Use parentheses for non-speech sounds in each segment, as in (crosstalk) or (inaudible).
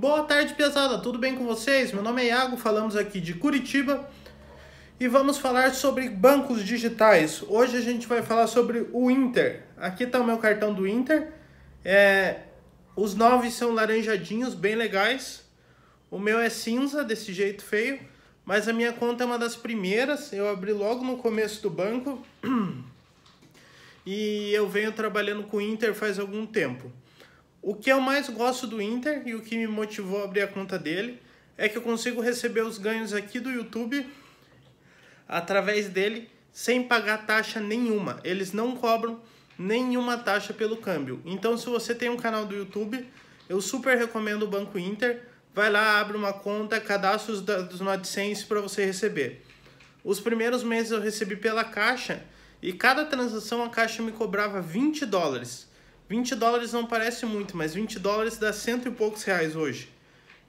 Boa tarde, pesada. Tudo bem com vocês? Meu nome é Iago, falamos aqui de Curitiba e vamos falar sobre bancos digitais. Hoje a gente vai falar sobre o Inter. Aqui está o meu cartão do Inter. É... Os nove são laranjadinhos, bem legais. O meu é cinza, desse jeito feio, mas a minha conta é uma das primeiras. Eu abri logo no começo do banco (clears throat) e eu venho trabalhando com o Inter faz algum tempo. O que eu mais gosto do Inter e o que me motivou a abrir a conta dele é que eu consigo receber os ganhos aqui do YouTube através dele sem pagar taxa nenhuma. Eles não cobram nenhuma taxa pelo câmbio. Então, se você tem um canal do YouTube, eu super recomendo o Banco Inter. Vai lá, abre uma conta, cadastra os dados no AdSense para você receber. Os primeiros meses eu recebi pela Caixa e cada transação a Caixa me cobrava 20 dólares. 20 dólares não parece muito, mas 20 dólares dá cento e poucos reais hoje.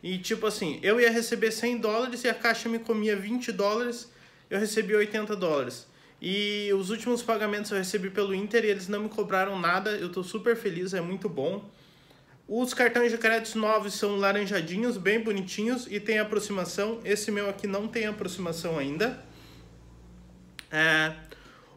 E tipo assim, eu ia receber 100 dólares e a caixa me comia 20 dólares, eu recebi 80 dólares. E os últimos pagamentos eu recebi pelo Inter e eles não me cobraram nada, eu tô super feliz, é muito bom. Os cartões de crédito novos são laranjadinhos, bem bonitinhos e tem aproximação. Esse meu aqui não tem aproximação ainda. É...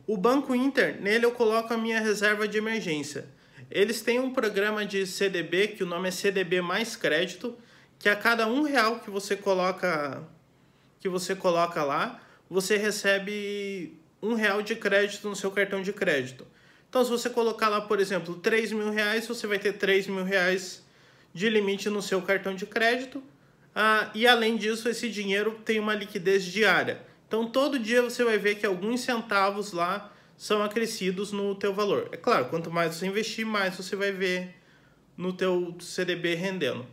O Banco Inter, nele eu coloco a minha reserva de emergência. Eles têm um programa de CDB que o nome é CDB mais crédito, que a cada um real que você coloca que você coloca lá, você recebe um real de crédito no seu cartão de crédito. Então, se você colocar lá, por exemplo, 3 mil reais, você vai ter 3 mil reais de limite no seu cartão de crédito. Ah, e além disso, esse dinheiro tem uma liquidez diária. Então, todo dia você vai ver que alguns centavos lá são acrescidos no teu valor. É claro, quanto mais você investir, mais você vai ver no teu CDB rendendo.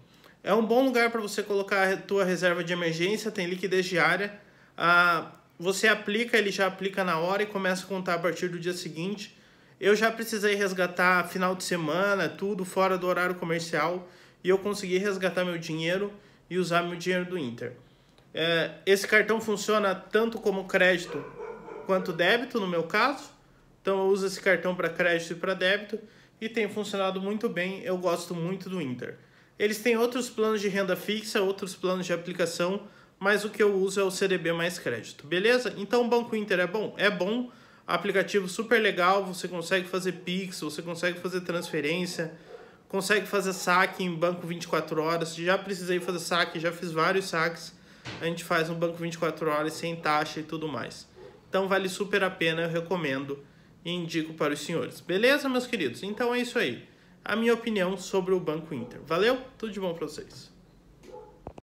É um bom lugar para você colocar a tua reserva de emergência, tem liquidez diária. Ah, você aplica, ele já aplica na hora e começa a contar a partir do dia seguinte. Eu já precisei resgatar final de semana, tudo fora do horário comercial, e eu consegui resgatar meu dinheiro e usar meu dinheiro do Inter. É, esse cartão funciona tanto como crédito quanto débito, no meu caso. Então eu uso esse cartão para crédito e para débito e tem funcionado muito bem. Eu gosto muito do Inter. Eles têm outros planos de renda fixa, outros planos de aplicação, mas o que eu uso é o CDB mais crédito, beleza? Então o Banco Inter é bom? É bom, aplicativo super legal, você consegue fazer Pix, você consegue fazer transferência, consegue fazer saque em banco 24 horas. Já precisei fazer saque, já fiz vários saques. A gente faz no banco 24 horas sem taxa e tudo mais. Então vale super a pena, eu recomendo e indico para os senhores. Beleza, meus queridos? Então é isso aí. A minha opinião sobre o Banco Inter. Valeu? Tudo de bom para vocês.